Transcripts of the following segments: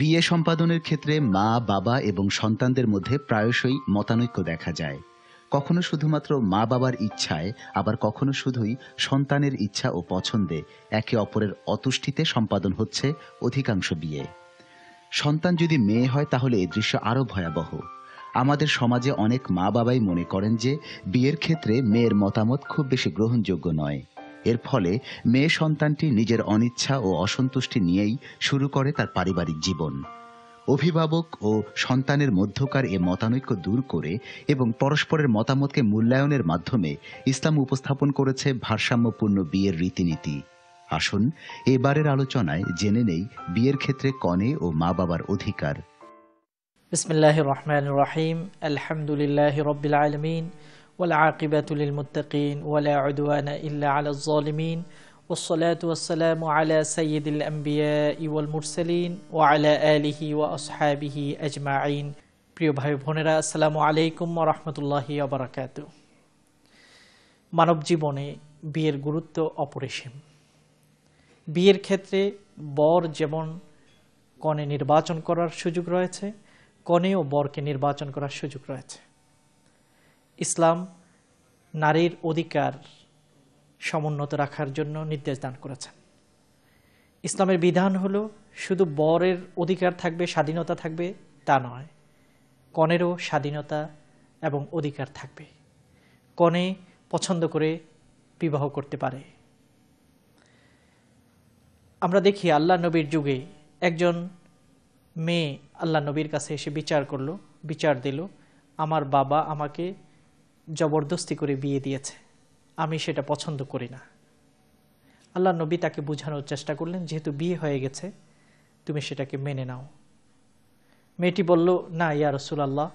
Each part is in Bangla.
বিয়ে সম্পাদনের ক্ষেত্রে মা বাবা এবং সন্তানদের মধ্যে প্রায়শই মতানৈক্য দেখা যায় কখনো শুধুমাত্র মা বাবার ইচ্ছায় আবার কখনো শুধুই সন্তানের ইচ্ছা ও পছন্দে একে অপরের অতুষ্টিতে সম্পাদন হচ্ছে অধিকাংশ বিয়ে সন্তান যদি মেয়ে হয় তাহলে এ দৃশ্য আরও ভয়াবহ আমাদের সমাজে অনেক মা বাবাই মনে করেন যে বিয়ের ক্ষেত্রে মেয়ের মতামত খুব বেশি গ্রহণযোগ্য নয় এর ফলে মেয়ে সন্তানটি নিজের অনিচ্ছা ও অসন্তুষ্টি নিয়েই শুরু করে তার পারিবারিক জীবন অভিভাবক ও সন্তানের মধ্যকার এ মতানৈক্য দূর করে এবং পরস্পরের মতামতকে মূল্যায়নের মাধ্যমে ইসলাম উপস্থাপন করেছে ভারসাম্যপূর্ণ বিয়ের রীতিনীতি আসুন এবারের আলোচনায় জেনে নেই বিয়ের ক্ষেত্রে কনে ও মা বাবার অধিকার বিসমিল্লাহ রহমান রহিম আলহামদুলিল্লাহ রবিল আলমিন والعاقبة للمتقين ولا عدوان إلا على الظالمين والصلاة والسلام على سيد الأنبياء والمرسلين وعلى آله وأصحابه أجمعين প্রিয় ভাই বোনেরা আসসালামু আলাইকুম রহমতুল্লাহি আবরাকাত মানব জীবনে বিয়ের গুরুত্ব অপরিসীম বিয়ের ক্ষেত্রে বর যেমন কনে নির্বাচন করার সুযোগ রয়েছে কনেও বরকে নির্বাচন করার সুযোগ রয়েছে ইসলাম নারীর অধিকার সমুন্নত রাখার জন্য নির্দেশ দান করেছেন ইসলামের বিধান হলো শুধু বরের অধিকার থাকবে স্বাধীনতা থাকবে তা নয় কনেরও স্বাধীনতা এবং অধিকার থাকবে কনে পছন্দ করে বিবাহ করতে পারে আমরা দেখি আল্লাহ নবীর যুগে একজন মেয়ে আল্লাহ নবীর কাছে এসে বিচার করলো বিচার দিল আমার বাবা আমাকে জবরদস্তি করে বিয়ে দিয়েছে আমি সেটা পছন্দ করি না আল্লাহ নবী তাকে বোঝানোর চেষ্টা করলেন যেহেতু বিয়ে হয়ে গেছে তুমি সেটাকে মেনে নাও মেয়েটি বলল না ইয়া রসুলাল্লাহ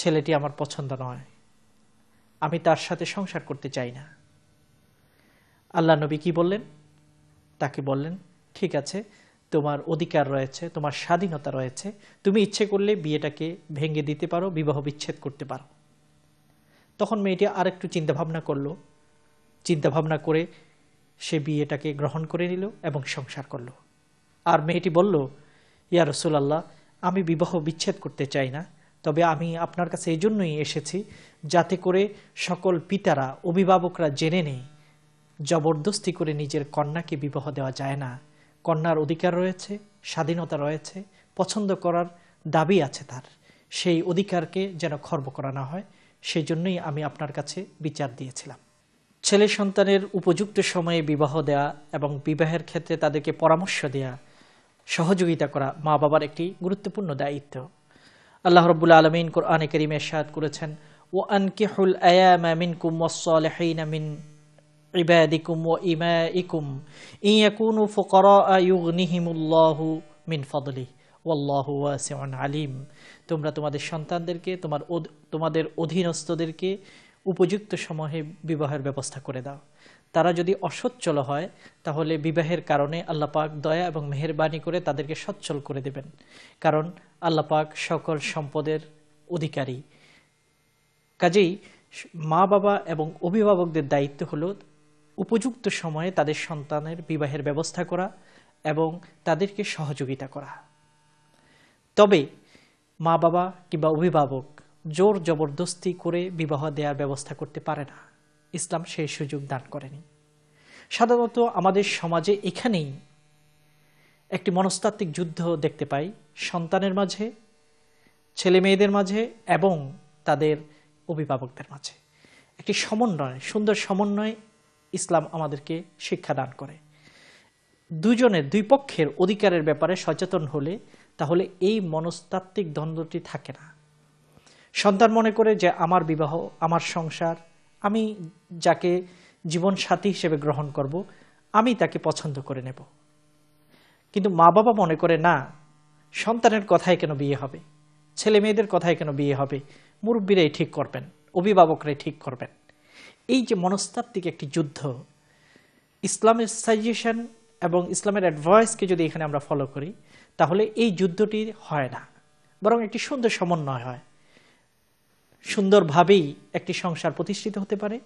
ছেলেটি আমার পছন্দ নয় আমি তার সাথে সংসার করতে চাই না আল্লাহ নবী কি বললেন তাকে বললেন ঠিক আছে তোমার অধিকার রয়েছে তোমার স্বাধীনতা রয়েছে তুমি ইচ্ছে করলে বিয়েটাকে ভেঙে দিতে পারো বিবাহ বিচ্ছেদ করতে পারো তখন মেয়েটি আর একটু চিন্তাভাবনা করলো চিন্তাভাবনা করে সে বিয়েটাকে গ্রহণ করে নিল এবং সংসার করল আর মেয়েটি বলল ইয়া রসুলাল্লাহ আমি বিবাহ বিচ্ছেদ করতে চাই না তবে আমি আপনার কাছে এই জন্যই এসেছি যাতে করে সকল পিতারা অভিভাবকরা জেনে নেই জবরদস্তি করে নিজের কন্যাকে বিবাহ দেওয়া যায় না কন্যার অধিকার রয়েছে স্বাধীনতা রয়েছে পছন্দ করার দাবি আছে তার সেই অধিকারকে যেন খর্ব করা না হয় সেজন্যই আমি আপনার কাছে বিচার দিয়েছিলাম ছেলে সন্তানের উপযুক্ত সময়ে বিবাহ দেয়া এবং বিবাহের ক্ষেত্রে তাদেরকে পরামর্শ দেয়া সহযোগিতা করা মা বাবার একটি গুরুত্বপূর্ণ দায়িত্ব আল্লাহ রবুল্লা আলমিন কোরআনে করিমে সাদ করেছেন ও হুল আয়ামিন কুম মিন ইবাদিকুম ও ইমা ইকুম ফকর ফুকরা নিহিমুল্লাহু মিন ফদলি ওয়াল্লাহু আলিম তোমরা তোমাদের সন্তানদেরকে তোমার তোমাদের অধীনস্থদেরকে উপযুক্ত সময়ে বিবাহের ব্যবস্থা করে দাও তারা যদি অসচ্ছল হয় তাহলে বিবাহের কারণে আল্লাহ পাক দয়া এবং মেহরবানি করে তাদেরকে সচ্ছল করে দেবেন কারণ আল্লাহ পাক সকল সম্পদের অধিকারী কাজেই মা বাবা এবং অভিভাবকদের দায়িত্ব হলো উপযুক্ত সময়ে তাদের সন্তানের বিবাহের ব্যবস্থা করা এবং তাদেরকে সহযোগিতা করা তবে মা বাবা কিংবা অভিভাবক জোর জবরদস্তি করে বিবাহ দেওয়ার ব্যবস্থা করতে পারে না ইসলাম সেই সুযোগ দান করেনি সাধারণত আমাদের সমাজে এখানেই একটি মনস্তাত্ত্বিক যুদ্ধ দেখতে পাই সন্তানের মাঝে ছেলে মেয়েদের মাঝে এবং তাদের অভিভাবকদের মাঝে একটি সমন্বয় সুন্দর সমন্বয় ইসলাম আমাদেরকে শিক্ষা দান করে দুজনের দুই পক্ষের অধিকারের ব্যাপারে সচেতন হলে তাহলে এই মনস্তাত্ত্বিক দ্বন্দ্বটি থাকে না সন্তান মনে করে যে আমার বিবাহ আমার সংসার আমি যাকে জীবন সাথী হিসেবে গ্রহণ করব আমি তাকে পছন্দ করে নেব কিন্তু মা বাবা মনে করে না সন্তানের কথায় কেন বিয়ে হবে ছেলে মেয়েদের কথায় কেন বিয়ে হবে মুরব্বীরাই ঠিক করবেন অভিভাবকরাই ঠিক করবেন এই যে মনস্তাত্ত্বিক একটি যুদ্ধ ইসলামের সাজেশন এবং ইসলামের অ্যাডভয়েসকে যদি এখানে আমরা ফলো করি তাহলে এই যুদ্ধটি হয় না বরং একটি সুন্দর সমন্বয় হয় সুন্দরভাবেই একটি সংসার প্রতিষ্ঠিত হতে পারে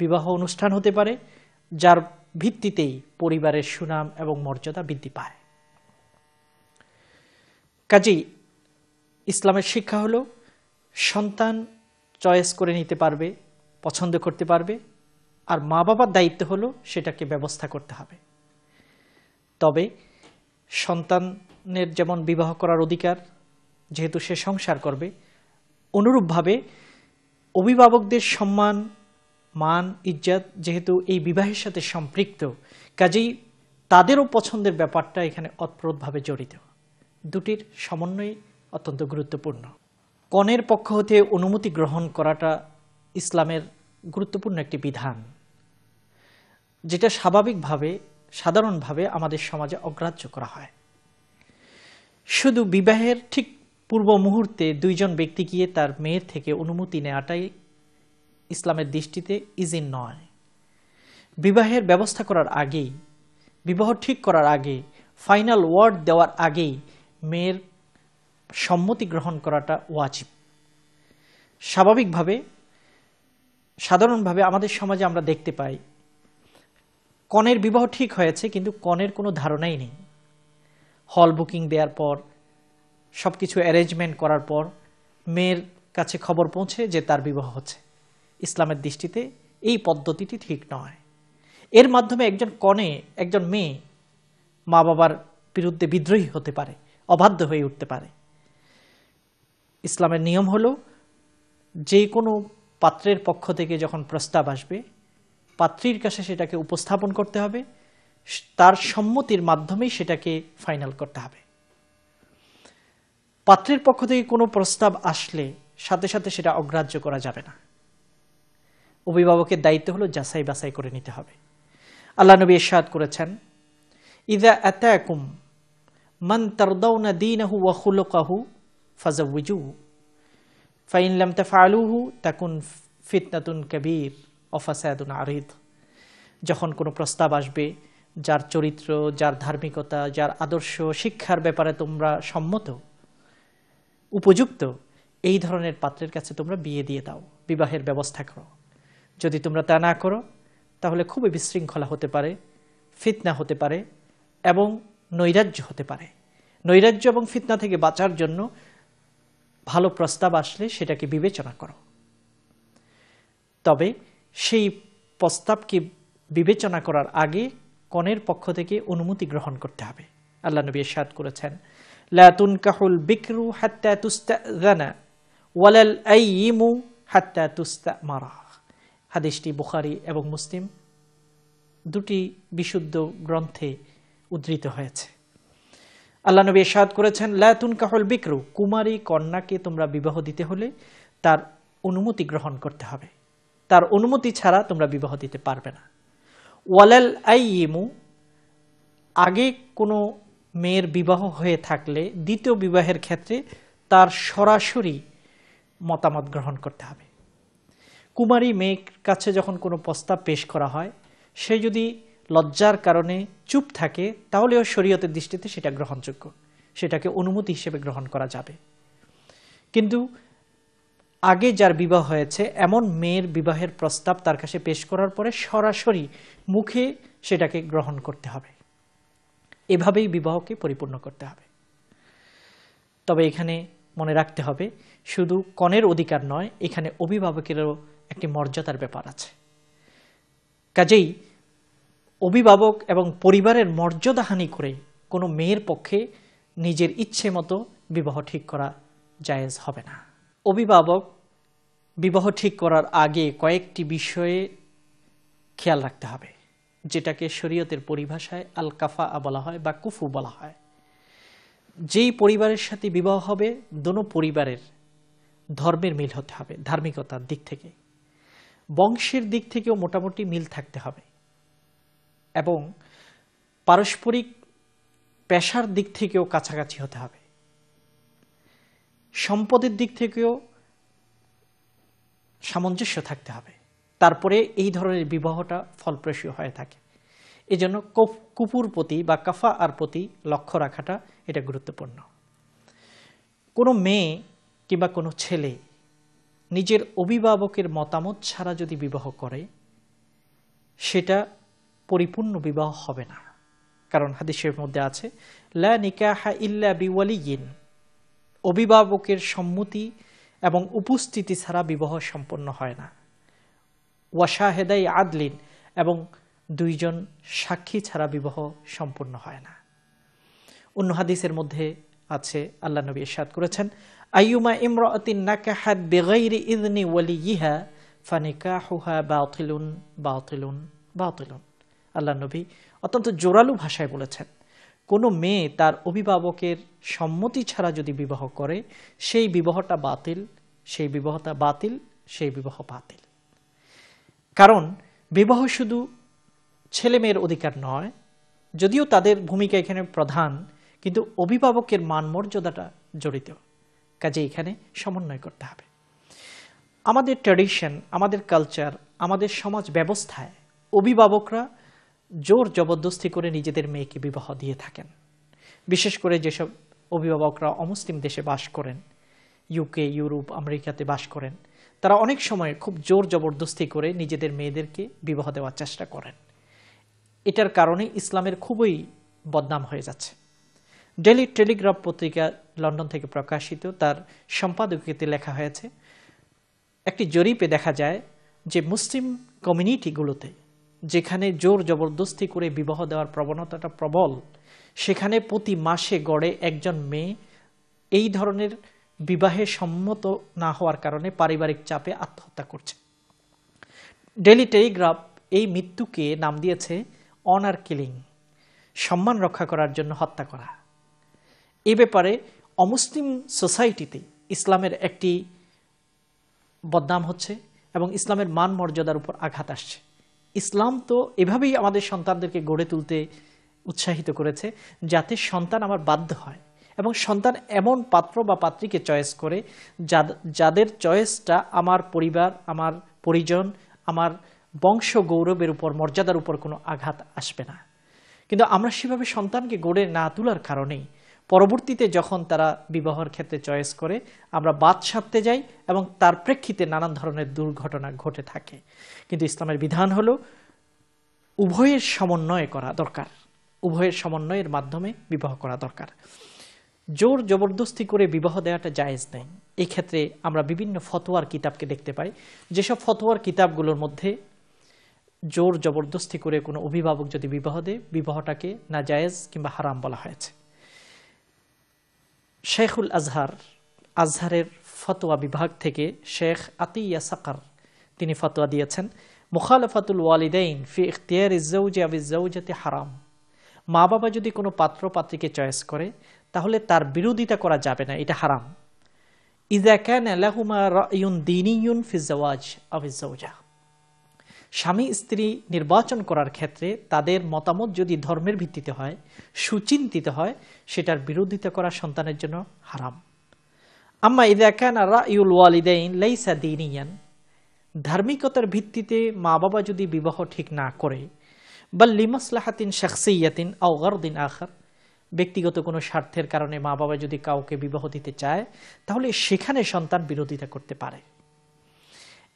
বিবাহ অনুষ্ঠান হতে পারে যার ভিত্তিতেই পরিবারের সুনাম এবং মর্যাদা বৃদ্ধি পায় কাজেই ইসলামের শিক্ষা হলো সন্তান চয়েস করে নিতে পারবে পছন্দ করতে পারবে আর মা বাবার দায়িত্ব হলো সেটাকে ব্যবস্থা করতে হবে তবে সন্তান নের যেমন বিবাহ করার অধিকার যেহেতু সে সংসার করবে অনুরূপভাবে অভিভাবকদের সম্মান মান ইজ্জাত যেহেতু এই বিবাহের সাথে সম্পৃক্ত কাজেই তাদেরও পছন্দের ব্যাপারটা এখানে অতপ্রোতভাবে জড়িত দুটির সমন্বয় অত্যন্ত গুরুত্বপূর্ণ কনের পক্ষ হতে অনুমতি গ্রহণ করাটা ইসলামের গুরুত্বপূর্ণ একটি বিধান যেটা স্বাভাবিকভাবে সাধারণভাবে আমাদের সমাজে অগ্রাহ্য করা হয় শুধু বিবাহের ঠিক পূর্ব মুহূর্তে দুইজন ব্যক্তি গিয়ে তার মেয়ের থেকে অনুমতি নেওয়াটাই ইসলামের দৃষ্টিতে ইজি নয় বিবাহের ব্যবস্থা করার আগেই বিবাহ ঠিক করার আগে ফাইনাল ওয়ার্ড দেওয়ার আগেই মেয়ের সম্মতি গ্রহণ করাটা ওয়াজিব স্বাভাবিকভাবে সাধারণভাবে আমাদের সমাজে আমরা দেখতে পাই কনের বিবাহ ঠিক হয়েছে কিন্তু কনের কোনো ধারণাই নেই হল বুকিং দেওয়ার পর সব কিছু অ্যারেঞ্জমেন্ট করার পর মেয়ের কাছে খবর পৌঁছে যে তার বিবাহ হচ্ছে ইসলামের দৃষ্টিতে এই পদ্ধতিটি ঠিক নয় এর মাধ্যমে একজন কনে একজন মেয়ে মা বাবার বিরুদ্ধে বিদ্রোহী হতে পারে অবাধ্য হয়ে উঠতে পারে ইসলামের নিয়ম হলো যে কোনো পাত্রের পক্ষ থেকে যখন প্রস্তাব আসবে পাত্রীর কাছে সেটাকে উপস্থাপন করতে হবে তার সম্মতির মাধ্যমে সেটাকে ফাইনাল করতে হবে পাত্রের পক্ষ থেকে কোনো প্রস্তাব আসলে সাথে সাথে সেটা অগ্রাহ্য করা যাবে না অভিভাবকের দায়িত্ব হলো যাচাই বাছাই করে নিতে হবে আল্লাহ নবী ইরশাদ করেছেন ইদা এত একুম মান তারদাউনা দীনহু ওয়া খুলুকাহু ফাইনলাম তে লাম তাফআলুহু তাকুন ফিতনাতুন কবির ও আরিদ যখন কোনো প্রস্তাব আসবে যার চরিত্র যার ধার্মিকতা যার আদর্শ শিক্ষার ব্যাপারে তোমরা সম্মত উপযুক্ত এই ধরনের পাত্রের কাছে তোমরা বিয়ে দিয়ে দাও বিবাহের ব্যবস্থা করো যদি তোমরা তা না করো তাহলে খুবই বিশৃঙ্খলা হতে পারে ফিতনা হতে পারে এবং নৈরাজ্য হতে পারে নৈরাজ্য এবং ফিতনা থেকে বাঁচার জন্য ভালো প্রস্তাব আসলে সেটাকে বিবেচনা করো তবে সেই প্রস্তাবকে বিবেচনা করার আগে কনের পক্ষ থেকে অনুমতি গ্রহণ করতে হবে আল্লাহ নবী সাদ করেছেন লাতুন কাহুল বিক্রু হাত্তা তুস্তানা ওয়ালাল আইমু হাত্তা তুস্তা মারা হাদিসটি বুখারি এবং মুসলিম দুটি বিশুদ্ধ গ্রন্থে উদ্ধৃত হয়েছে আল্লাহ নবী সাদ করেছেন লাতুন কাহল বিক্রু কুমারী কন্যাকে তোমরা বিবাহ দিতে হলে তার অনুমতি গ্রহণ করতে হবে তার অনুমতি ছাড়া তোমরা বিবাহ দিতে পারবে না ওয়ালাল আইমু আগে কোনো মেয়ের বিবাহ হয়ে থাকলে দ্বিতীয় বিবাহের ক্ষেত্রে তার সরাসরি মতামত গ্রহণ করতে হবে কুমারী মেয়ের কাছে যখন কোনো প্রস্তাব পেশ করা হয় সে যদি লজ্জার কারণে চুপ থাকে তাহলেও শরীয়তের দৃষ্টিতে সেটা গ্রহণযোগ্য সেটাকে অনুমতি হিসেবে গ্রহণ করা যাবে কিন্তু আগে যার বিবাহ হয়েছে এমন মেয়ের বিবাহের প্রস্তাব তার কাছে পেশ করার পরে সরাসরি মুখে সেটাকে গ্রহণ করতে হবে এভাবেই বিবাহকে পরিপূর্ণ করতে হবে তবে এখানে মনে রাখতে হবে শুধু কনের অধিকার নয় এখানে অভিভাবকেরও একটি মর্যাদার ব্যাপার আছে কাজেই অভিভাবক এবং পরিবারের মর্যাদাহানি করে কোনো মেয়ের পক্ষে নিজের ইচ্ছে মতো বিবাহ ঠিক করা জায়েজ হবে না অভিভাবক বিবাহ ঠিক করার আগে কয়েকটি বিষয়ে খেয়াল রাখতে হবে যেটাকে শরীয়তের পরিভাষায় আল কাফা বলা হয় বা কুফু বলা হয় যেই পরিবারের সাথে বিবাহ হবে দোনো পরিবারের ধর্মের মিল হতে হবে ধার্মিকতার দিক থেকে বংশের দিক থেকেও মোটামুটি মিল থাকতে হবে এবং পারস্পরিক পেশার দিক থেকেও কাছাকাছি হতে হবে সম্পদের দিক থেকেও সামঞ্জস্য থাকতে হবে তারপরে এই ধরনের বিবাহটা ফলপ্রসূ হয়ে থাকে এজন্য কুপুর প্রতি বা কাফা আর প্রতি লক্ষ্য রাখাটা এটা গুরুত্বপূর্ণ কোনো মেয়ে কিংবা কোনো ছেলে নিজের অভিভাবকের মতামত ছাড়া যদি বিবাহ করে সেটা পরিপূর্ণ বিবাহ হবে না কারণ হাদিসের মধ্যে আছে লা নিকাহা ইল্লা বিওয়ালিয়িন অভিভাবকের সম্মতি এবং উপস্থিতি ছাড়া বিবাহ সম্পন্ন হয় না ওয়াশাহেদাই আদলিন এবং দুইজন সাক্ষী ছাড়া বিবাহ সম্পন্ন হয় না অন্য হাদিসের মধ্যে আছে আল্লাহ নবী ইরশাদ করেছেন আইয়ুমা ইমরাতিন নাকাহাত বিগাইরি ইযনি ওয়ালিয়িহা ফানিকাহুহা বাতিলুন বাতিলুন বাতিলুন আল্লাহ নবী অত্যন্ত জোরালু ভাষায় বলেছেন কোনো মেয়ে তার অভিভাবকের সম্মতি ছাড়া যদি বিবাহ করে সেই বিবাহটা বাতিল সেই বিবাহটা বাতিল সেই বিবাহ বাতিল কারণ বিবাহ শুধু ছেলে মেয়ের অধিকার নয় যদিও তাদের ভূমিকা এখানে প্রধান কিন্তু অভিভাবকের মান মর্যাদাটা জড়িত কাজে এখানে সমন্বয় করতে হবে আমাদের ট্র্যাডিশন আমাদের কালচার আমাদের সমাজ ব্যবস্থায় অভিভাবকরা জোর জবরদস্তি করে নিজেদের মেয়েকে বিবাহ দিয়ে থাকেন বিশেষ করে যেসব অভিভাবকরা অমুসলিম দেশে বাস করেন ইউকে ইউরোপ আমেরিকাতে বাস করেন তারা অনেক সময় খুব জোর জবরদস্তি করে নিজেদের মেয়েদেরকে বিবাহ দেওয়ার চেষ্টা করেন এটার কারণে ইসলামের খুবই বদনাম হয়ে যাচ্ছে ডেলি টেলিগ্রাফ পত্রিকা লন্ডন থেকে প্রকাশিত তার সম্পাদকীয়তে লেখা হয়েছে একটি জরিপে দেখা যায় যে মুসলিম কমিউনিটিগুলোতে যেখানে জোর জবরদস্তি করে বিবাহ দেওয়ার প্রবণতাটা প্রবল সেখানে প্রতি মাসে গড়ে একজন মেয়ে এই ধরনের বিবাহে সম্মত না হওয়ার কারণে পারিবারিক চাপে আত্মহত্যা করছে ডেলি টেলিগ্রাফ এই মৃত্যুকে নাম দিয়েছে অনার কিলিং সম্মান রক্ষা করার জন্য হত্যা করা এ ব্যাপারে অমুসলিম সোসাইটিতে ইসলামের একটি বদনাম হচ্ছে এবং ইসলামের মান মর্যাদার উপর আঘাত আসছে ইসলাম তো এভাবেই আমাদের সন্তানদেরকে গড়ে তুলতে উৎসাহিত করেছে যাতে সন্তান আমার বাধ্য হয় এবং সন্তান এমন পাত্র বা পাত্রীকে চয়েস করে যাদের চয়েসটা আমার পরিবার আমার পরিজন আমার বংশ গৌরবের উপর মর্যাদার উপর কোনো আঘাত আসবে না কিন্তু আমরা সেভাবে সন্তানকে গড়ে না তোলার কারণেই পরবর্তীতে যখন তারা বিবাহর ক্ষেত্রে চয়েস করে আমরা বাদ সাপতে যাই এবং তার প্রেক্ষিতে নানান ধরনের দুর্ঘটনা ঘটে থাকে কিন্তু ইসলামের বিধান হলো উভয়ের সমন্বয় করা দরকার উভয়ের সমন্বয়ের মাধ্যমে বিবাহ করা দরকার জোর জবরদস্তি করে বিবাহ দেওয়াটা জায়েজ নেই এই ক্ষেত্রে আমরা বিভিন্ন ফতোয়ার কিতাবকে দেখতে পাই যেসব ফতোয়ার কিতাবগুলোর মধ্যে জোর জবরদস্তি করে কোনো অভিভাবক যদি বিবাহ দেয় বিবাহটাকে না জায়েজ কিংবা হারাম বলা হয়েছে শেখুল আজহার আজহারের ফতোয়া বিভাগ থেকে শেখ আতিয়া সাকার তিনি ফতোয়া দিয়েছেন মুখালফাতুল ওয়ালিদাইন ফি ইখতিয়ার ইজ্জাউজি আবিজ্জাউজাতে হারাম মা বাবা যদি কোনো পাত্র পাত্রীকে চয়েস করে তাহলে তার বিরোধিতা করা যাবে না এটা হারাম ইজা ক্যান আলাহুমা রায়ুন ইউন ফিজাওয়াজ আবিজ্জাউজা স্বামী স্ত্রী নির্বাচন করার ক্ষেত্রে তাদের মতামত যদি ধর্মের ভিত্তিতে হয় সুচিন্তিত হয় সেটার বিরোধিতা করা সন্তানের জন্য হারাম আম্মা ইদা কানা রাইউল ওয়ালিদাইন লাইসা দিনিয়ান ধার্মিকতার ভিত্তিতে মা বাবা যদি বিবাহ ঠিক না করে বা ইয়াতিন শাকসিয়াতিন আওগারদিন আখার ব্যক্তিগত কোনো স্বার্থের কারণে মা বাবা যদি কাউকে বিবাহ দিতে চায় তাহলে সেখানে সন্তান বিরোধিতা করতে পারে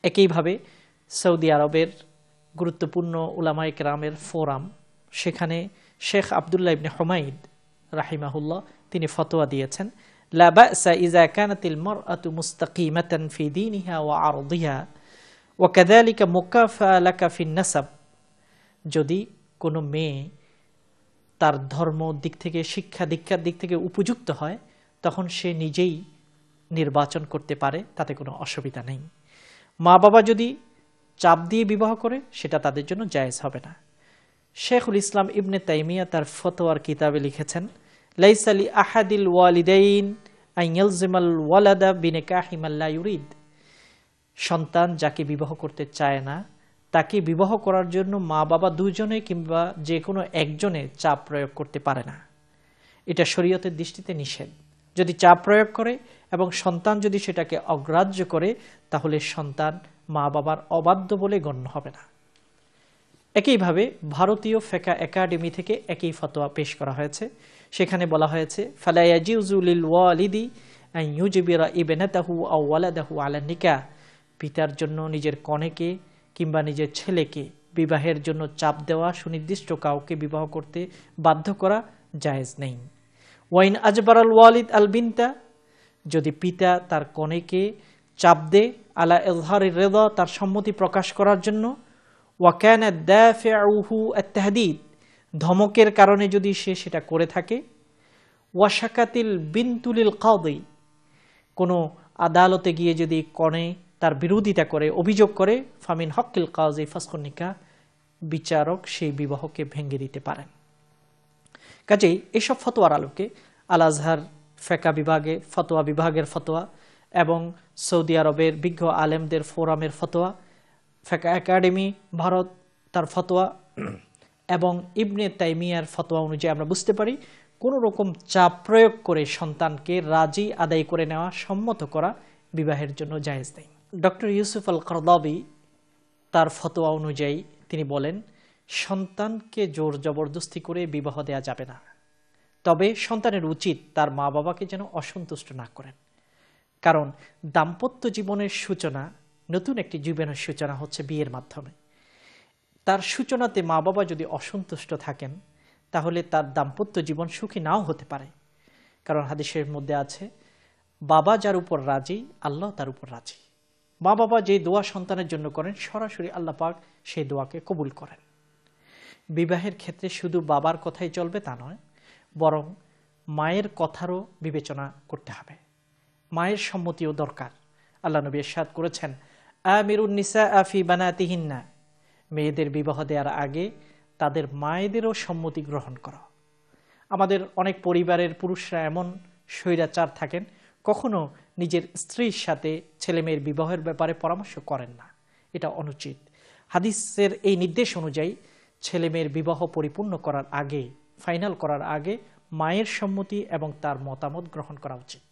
একইভাবে সৌদি আরবের গুরুত্বপূর্ণ উলামা একরামের ফোরাম সেখানে শেখ আবদুল্লাহ ইবনে হুমাইদ রাহিমাহুল্লাহ তিনি ফতোয়া দিয়েছেন নাসাব যদি কোনো মেয়ে তার ধর্ম দিক থেকে শিক্ষা দীক্ষার দিক থেকে উপযুক্ত হয় তখন সে নিজেই নির্বাচন করতে পারে তাতে কোনো অসুবিধা নেই মা বাবা যদি চাপ দিয়ে বিবাহ করে সেটা তাদের জন্য জায়েজ হবে না শেখুল ইসলাম ইবনে তাইমিয়া তার ফতোয়ার কিতাবে লিখেছেন লাইসালি আহাদিল ওয়ালিদাইন আইয়ালজিমাল ওয়ালাদা বিনেকা হিমাল্লা ইউরিদ সন্তান যাকে বিবাহ করতে চায় না তাকে বিবাহ করার জন্য মা বাবা দুজনে কিংবা যে কোনো একজনে চাপ প্রয়োগ করতে পারে না এটা শরীয়তের দৃষ্টিতে নিষেধ যদি চাপ প্রয়োগ করে এবং সন্তান যদি সেটাকে অগ্রাহ্য করে তাহলে সন্তান মা বাবার অবাধ্য বলে গণ্য হবে না একইভাবে ভারতীয় ফেকা একাডেমি থেকে একই ফতোয়া পেশ করা হয়েছে সেখানে বলা হয়েছে ওয়ালিদি নিকা পিতার জন্য নিজের কনেকে কিংবা নিজের ছেলেকে বিবাহের জন্য চাপ দেওয়া সুনির্দিষ্ট কাউকে বিবাহ করতে বাধ্য করা জায়েজ নেই ওয়াইন আজবার আল ওয়ালিদ আল বিনতা যদি পিতা তার কনেকে চাপ দে আলা এজহার রেদা তার সম্মতি প্রকাশ করার জন্য ওয়াক্যান দ্যাফেহু আত্তাহাদিদ ধমকের কারণে যদি সে সেটা করে থাকে ওয়াশাকাতিল বিনতুলিল কাউদি কোনো আদালতে গিয়ে যদি কনে তার বিরোধিতা করে অভিযোগ করে ফামিন হকিল কাউজি ফাসকনিকা বিচারক সেই বিবাহকে ভেঙে দিতে পারেন কাজেই এসব ফতোয়ার আলোকে আল আজহার ফেকা বিভাগে ফতোয়া বিভাগের ফতোয়া এবং সৌদি আরবের বিজ্ঞ আলেমদের ফোরামের ফতোয়া ফেকা একাডেমি ভারত তার ফতোয়া এবং ইবনে তাইমিয়ার ফতোয়া অনুযায়ী আমরা বুঝতে পারি কোনো রকম চাপ প্রয়োগ করে সন্তানকে রাজি আদায় করে নেওয়া সম্মত করা বিবাহের জন্য জায়েজ নেই ডক্টর ইউসুফ আল করদাবি তার ফতোয়া অনুযায়ী তিনি বলেন সন্তানকে জোর জবরদস্তি করে বিবাহ দেয়া যাবে না তবে সন্তানের উচিত তার মা বাবাকে যেন অসন্তুষ্ট না করেন কারণ দাম্পত্য জীবনের সূচনা নতুন একটি জীবনের সূচনা হচ্ছে বিয়ের মাধ্যমে তার সূচনাতে মা বাবা যদি অসন্তুষ্ট থাকেন তাহলে তার দাম্পত্য জীবন সুখী নাও হতে পারে কারণ হাদিসের মধ্যে আছে বাবা যার উপর রাজি আল্লাহ তার উপর রাজি মা বাবা যে দোয়া সন্তানের জন্য করেন সরাসরি আল্লাহ পাক সেই দোয়াকে কবুল করেন বিবাহের ক্ষেত্রে শুধু বাবার কথাই চলবে তা নয় বরং মায়ের কথারও বিবেচনা করতে হবে মায়ের সম্মতিও দরকার আল্লাহ নবী এরশাদ করেছেন নিসা আফি বানাতিহিন্না মেয়েদের বিবাহ দেওয়ার আগে তাদের মায়েদেরও সম্মতি গ্রহণ করো আমাদের অনেক পরিবারের পুরুষরা এমন স্বৈরাচার থাকেন কখনো নিজের স্ত্রীর সাথে ছেলেমেয়ের বিবাহের ব্যাপারে পরামর্শ করেন না এটা অনুচিত হাদিসের এই নির্দেশ অনুযায়ী ছেলেমেয়ের বিবাহ পরিপূর্ণ করার আগে ফাইনাল করার আগে মায়ের সম্মতি এবং তার মতামত গ্রহণ করা উচিত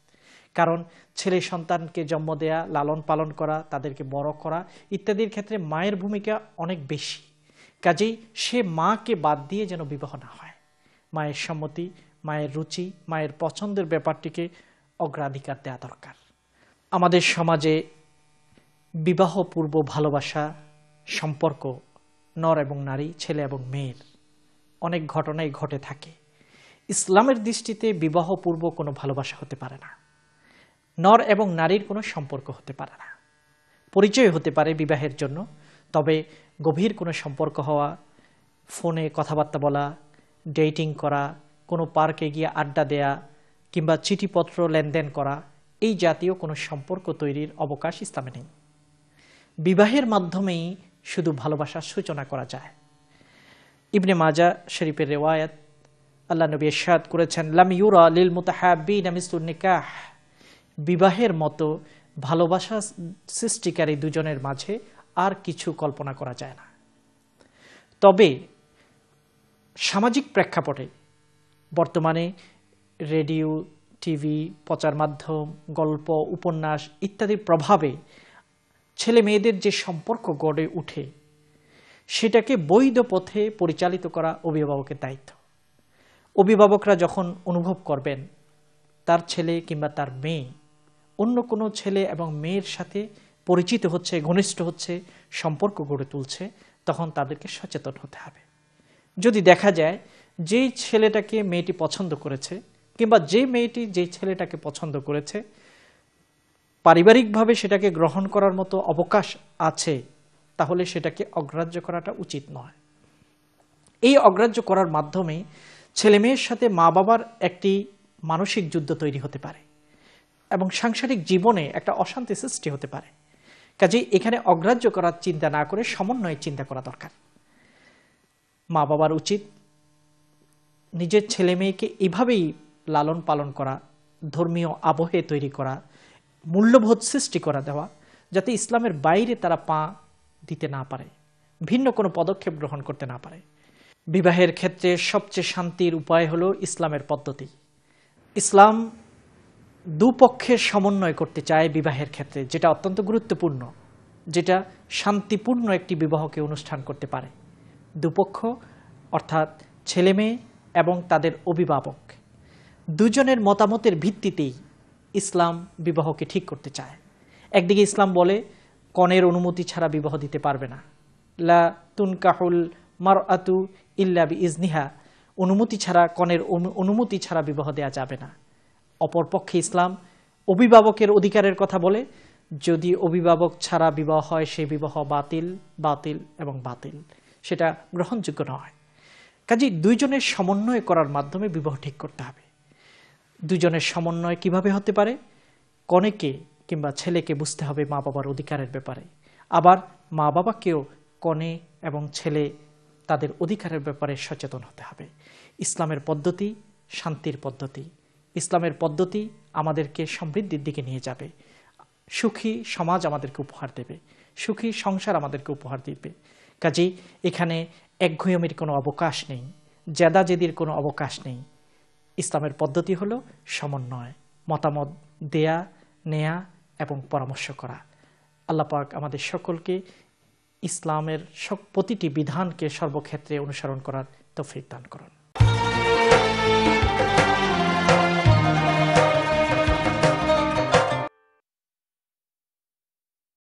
কারণ ছেলে সন্তানকে জন্ম দেয়া লালন পালন করা তাদেরকে বড় করা ইত্যাদির ক্ষেত্রে মায়ের ভূমিকা অনেক বেশি কাজেই সে মাকে বাদ দিয়ে যেন বিবাহ না হয় মায়ের সম্মতি মায়ের রুচি মায়ের পছন্দের ব্যাপারটিকে অগ্রাধিকার দেওয়া দরকার আমাদের সমাজে বিবাহ পূর্ব ভালোবাসা সম্পর্ক নর এবং নারী ছেলে এবং মেয়ের অনেক ঘটনাই ঘটে থাকে ইসলামের দৃষ্টিতে বিবাহপূর্ব কোনো ভালোবাসা হতে পারে না নর এবং নারীর কোনো সম্পর্ক হতে পারে না পরিচয় হতে পারে বিবাহের জন্য তবে গভীর কোনো সম্পর্ক হওয়া ফোনে কথাবার্তা বলা ডেটিং করা কোনো পার্কে গিয়ে আড্ডা দেয়া কিংবা চিঠিপত্র লেনদেন করা এই জাতীয় কোনো সম্পর্ক তৈরির অবকাশ ইসলামে নেই বিবাহের মাধ্যমেই শুধু ভালোবাসার সূচনা করা যায় ইবনে মাজা শরীফের রেওয়ায়ত আল্লাহ নবী এরশাদ করেছেন লাম ইউরা লিল মুতাহাবিন মিসুল নিকাহ বিবাহের মতো ভালোবাসা সৃষ্টিকারী দুজনের মাঝে আর কিছু কল্পনা করা যায় না তবে সামাজিক প্রেক্ষাপটে বর্তমানে রেডিও টিভি প্রচার মাধ্যম গল্প উপন্যাস ইত্যাদির প্রভাবে ছেলে মেয়েদের যে সম্পর্ক গড়ে উঠে সেটাকে বৈধ পথে পরিচালিত করা অভিভাবকের দায়িত্ব অভিভাবকরা যখন অনুভব করবেন তার ছেলে কিংবা তার মেয়ে অন্য কোনো ছেলে এবং মেয়ের সাথে পরিচিত হচ্ছে ঘনিষ্ঠ হচ্ছে সম্পর্ক গড়ে তুলছে তখন তাদেরকে সচেতন হতে হবে যদি দেখা যায় যেই ছেলেটাকে মেয়েটি পছন্দ করেছে কিংবা যে মেয়েটি যেই ছেলেটাকে পছন্দ করেছে পারিবারিকভাবে সেটাকে গ্রহণ করার মতো অবকাশ আছে তাহলে সেটাকে অগ্রাহ্য করাটা উচিত নয় এই অগ্রাহ্য করার মাধ্যমে ছেলেমেয়ের সাথে মা বাবার একটি মানসিক যুদ্ধ তৈরি হতে পারে এবং সাংসারিক জীবনে একটা অশান্তি সৃষ্টি হতে পারে কাজেই এখানে অগ্রাহ্য করার চিন্তা না করে সমন্বয়ে চিন্তা করা দরকার মা বাবার উচিত নিজের ছেলে মেয়েকে এভাবেই লালন পালন করা ধর্মীয় আবহে তৈরি করা মূল্যবোধ সৃষ্টি করা দেওয়া যাতে ইসলামের বাইরে তারা পা দিতে না পারে ভিন্ন কোনো পদক্ষেপ গ্রহণ করতে না পারে বিবাহের ক্ষেত্রে সবচেয়ে শান্তির উপায় হলো ইসলামের পদ্ধতি ইসলাম দুপক্ষের সমন্বয় করতে চায় বিবাহের ক্ষেত্রে যেটা অত্যন্ত গুরুত্বপূর্ণ যেটা শান্তিপূর্ণ একটি বিবাহকে অনুষ্ঠান করতে পারে দুপক্ষ অর্থাৎ ছেলে মেয়ে এবং তাদের অভিভাবক দুজনের মতামতের ভিত্তিতেই ইসলাম বিবাহকে ঠিক করতে চায় একদিকে ইসলাম বলে কনের অনুমতি ছাড়া বিবাহ দিতে পারবে না লা তুনকাহুল মার আতু ইল্লা ইজনিহা অনুমতি ছাড়া কনের অনুমতি ছাড়া বিবাহ দেওয়া যাবে না অপরপক্ষে ইসলাম অভিভাবকের অধিকারের কথা বলে যদি অভিভাবক ছাড়া বিবাহ হয় সেই বিবাহ বাতিল বাতিল এবং বাতিল সেটা গ্রহণযোগ্য নয় কাজে দুইজনের সমন্বয় করার মাধ্যমে বিবাহ ঠিক করতে হবে দুজনের সমন্বয় কিভাবে হতে পারে কনেকে কিংবা ছেলেকে বুঝতে হবে মা বাবার অধিকারের ব্যাপারে আবার মা বাবাকেও কনে এবং ছেলে তাদের অধিকারের ব্যাপারে সচেতন হতে হবে ইসলামের পদ্ধতি শান্তির পদ্ধতি ইসলামের পদ্ধতি আমাদেরকে সমৃদ্ধির দিকে নিয়ে যাবে সুখী সমাজ আমাদেরকে উপহার দেবে সুখী সংসার আমাদেরকে উপহার দিবে কাজেই এখানে একঘয়মের কোনো অবকাশ নেই জেদাজেদির কোনো অবকাশ নেই ইসলামের পদ্ধতি হলো সমন্বয় মতামত দেয়া নেয়া এবং পরামর্শ করা আল্লাপাক আমাদের সকলকে ইসলামের প্রতিটি বিধানকে সর্বক্ষেত্রে অনুসরণ করার তৌফিক দান করুন